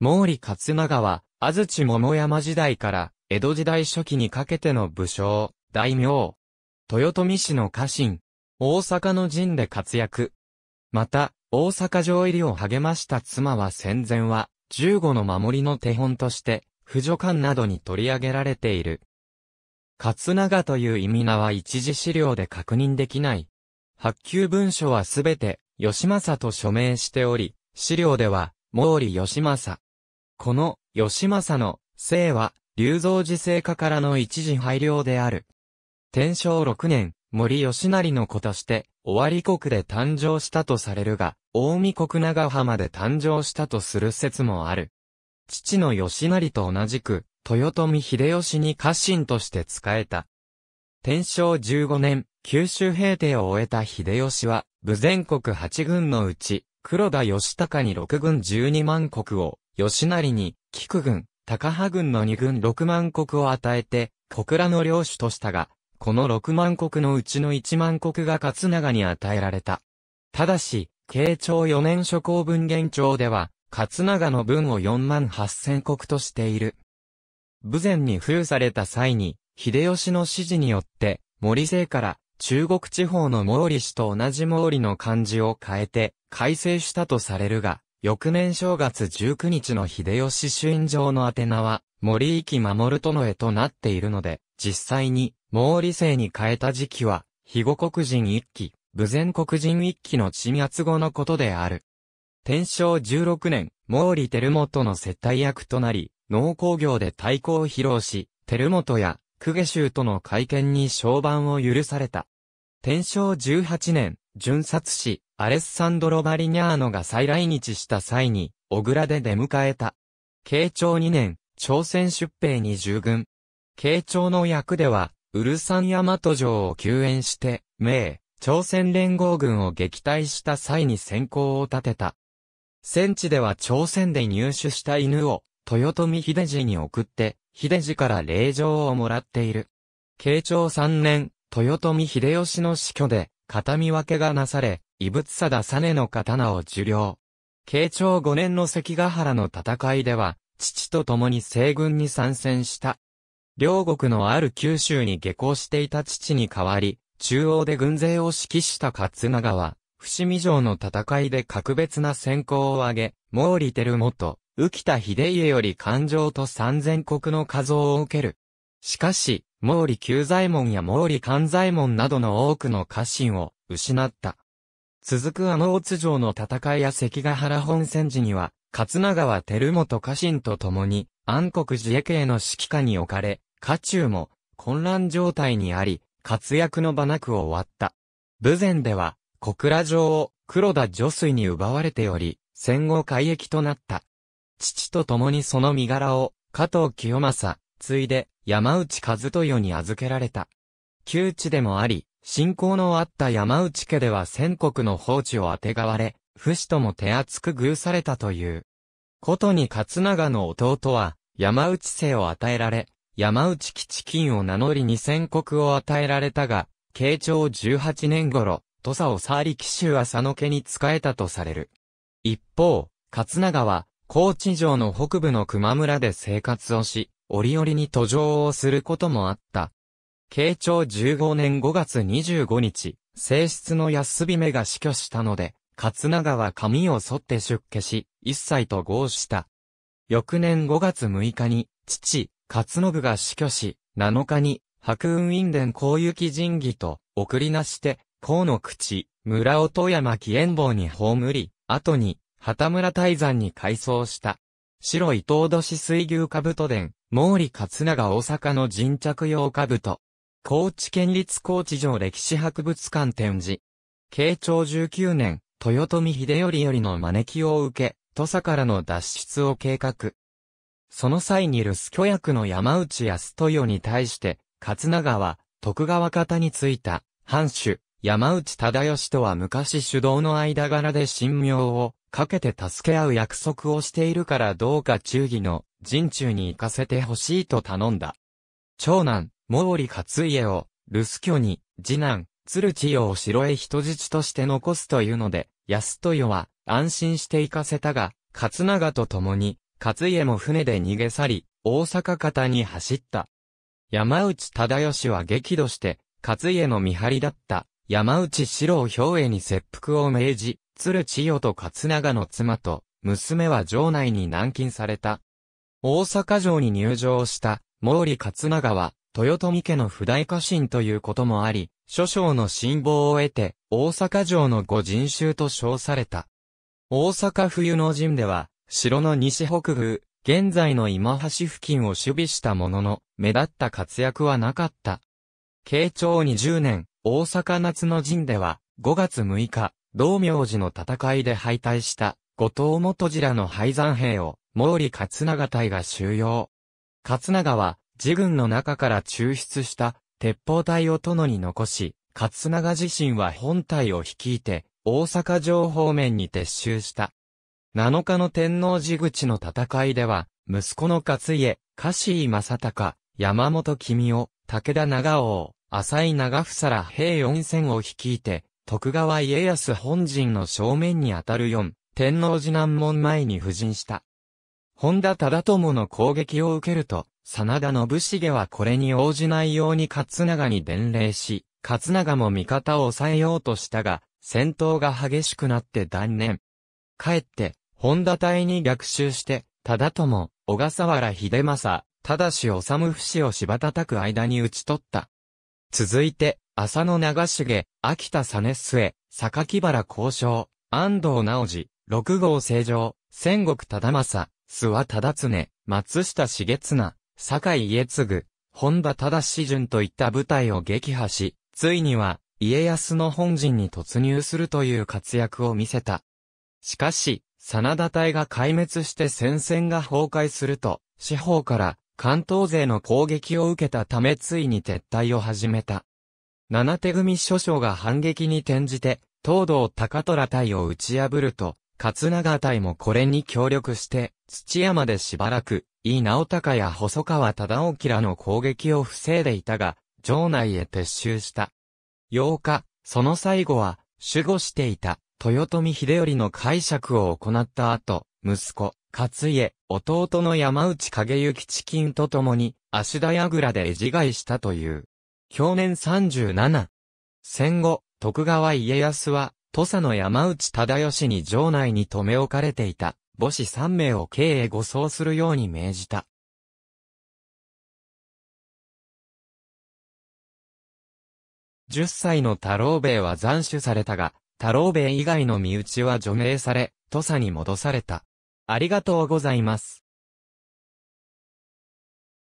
毛利勝長は、安土桃山時代から、江戸時代初期にかけての武将、大名。豊臣氏の家臣。大阪の陣で活躍。また、大阪城入りを励ました妻は戦前は、十五の守りの手本として、婦女官などに取り上げられている。勝長という意味名は一時資料で確認できない。発給文書はすべて、吉政と署名しており、資料では、毛利義政、この、吉政の、姓は、龍造寺聖家からの一時配慮である。天正6年、森義成の子として、尾張国で誕生したとされるが、大見国長浜で誕生したとする説もある。父の義成と同じく、豊臣秀吉に家臣として仕えた。天正15年、九州平定を終えた秀吉は、武前国八軍のうち、黒田義高に六軍十二万国を、吉成に、菊軍、高羽軍の二軍六万国を与えて、小倉の領主としたが、この六万国のうちの一万国が勝長に与えられた。ただし、慶長四年諸公文元帳では、勝長の分を四万八千国としている。武前に封された際に、秀吉の指示によって、森姓から中国地方の毛利氏と同じ毛利の漢字を変えて改正したとされるが、翌年正月19日の秀吉春上の宛名は、森行守殿となっているので、実際に、毛利姓に変えた時期は、肥後国人一期、武前国人一期の鎮圧後のことである。天正16年、毛利輝元の接待役となり、農工業で対抗を披露し、輝元や、久下衆との会見に昇番を許された。天正18年、巡察師、アレッサンドロ・バリニャーノが再来日した際に、小倉で出迎えた。慶長2年、朝鮮出兵に従軍。慶長の役では、ウルサン大和城を救援して、明、朝鮮連合軍を撃退した際に先行を立てた。戦地では朝鮮で入手した犬を、豊臣秀治に送って、秀治から霊状をもらっている。慶長3年、豊臣秀吉の死去で、形見分けがなされ、異物さださねの刀を受領。慶長5年の関ヶ原の戦いでは、父と共に西軍に参戦した。両国のある九州に下校していた父に代わり、中央で軍勢を指揮した勝長は、伏見城の戦いで格別な先行を挙げ、毛利輝元、浮田秀家より感情と三千国の像を受ける。しかし、毛利久左衛門や毛利勘左衛門などの多くの家臣を失った。続く天王津城の戦いや関ヶ原本戦時には、勝長は照本家臣と共に、暗黒寺駅への指揮下に置かれ、家中も混乱状態にあり、活躍の場なく終わった。武前では、小倉城を黒田助水に奪われており、戦後改易となった。父と共にその身柄を、加藤清正、ついで、山内和豊に預けられた。旧地でもあり、信仰のあった山内家では千国の法治をあてがわれ、不死とも手厚く遇されたという。ことに勝長の弟は、山内姓を与えられ、山内吉金を名乗り二千国を与えられたが、慶長18年頃、土佐を沢り紀州浅野家に仕えたとされる。一方、勝長は、高知城の北部の熊村で生活をし、折々に途上をすることもあった。慶長15年5月25日、正室の安備目が死去したので、勝永は髪を剃って出家し、一切と合した。翌年5月6日に、父、勝信が死去し、7日に、白雲院殿高雪神儀と、送りなして、河の口、村尾富山紀遠坊に葬り、後に、旗村大山に改装した。白伊東土市水牛兜殿、毛利勝長大阪の人着用兜。高知県立高知城歴史博物館展示。慶長19年、豊臣秀頼よりの招きを受け、土佐からの脱出を計画。その際に留守居役の山内康豊に対して、勝長は、徳川方についた、藩主、山内忠義とは昔主導の間柄で神妙を、かけて助け合う約束をしているからどうか忠義の陣中に行かせてほしいと頼んだ。長男、毛利勝家を、留守居に、次男、鶴千代を城へ人質として残すというので、安豊は安心して行かせたが、勝長と共に、勝家も船で逃げ去り、大阪方に走った。山内忠義は激怒して、勝家の見張りだった、山内四郎兵衛に切腹を命じ、鶴千代と勝長の妻と、娘は城内に軟禁された。大阪城に入城した毛利勝長は、豊臣家の不代家臣ということもあり、諸将の辛抱を得て、大阪城の御人衆と称された。大阪冬の陣では、城の西北部、現在の今橋付近を守備したものの、目立った活躍はなかった。慶長20年、大阪夏の陣では、5月6日、道明寺の戦いで敗退した、後藤元次らの敗山兵を、毛利勝長隊が収容。勝長は、自軍の中から抽出した鉄砲隊を殿に残し、勝長自身は本隊を率いて、大阪城方面に撤収した。7日の天皇寺口の戦いでは、息子の勝家、家井正隆、山本君夫、武田長王、浅井長房ら兵四千を率いて、徳川家康本陣の正面にあたる四、天皇寺南門前に布陣した。本田忠友の攻撃を受けると、真田信繁はこれに応じないように勝長に伝令し、勝長も味方を抑えようとしたが、戦闘が激しくなって断念。かえって、本田隊に逆襲して、忠友、小笠原秀政、ただし治節をた叩く間に討ち取った。続いて、浅野長重、秋田実末、榊原交渉、安藤直次、六号成城、千国忠政、諏訪忠常、松下茂綱、坂井家継、本田忠順といった部隊を撃破し、ついには、家康の本陣に突入するという活躍を見せた。しかし、真田隊が壊滅して戦線が崩壊すると、四方から関東勢の攻撃を受けたためついに撤退を始めた。七手組諸将が反撃に転じて、東道高虎隊を打ち破ると、勝永隊もこれに協力して、土山でしばらく、井直高や細川忠興らの攻撃を防いでいたが、城内へ撤収した。8日、その最後は、守護していた、豊臣秀頼の解釈を行った後、息子、勝家、弟の山内景行キ金と共に、足田櫓で自害したという。去年37。戦後、徳川家康は、土佐の山内忠義に城内に留め置かれていた、母子3名を京へ護送するように命じた。10歳の太郎兵衛は斬首されたが、太郎兵衛以外の身内は除名され、土佐に戻された。ありがとうございます。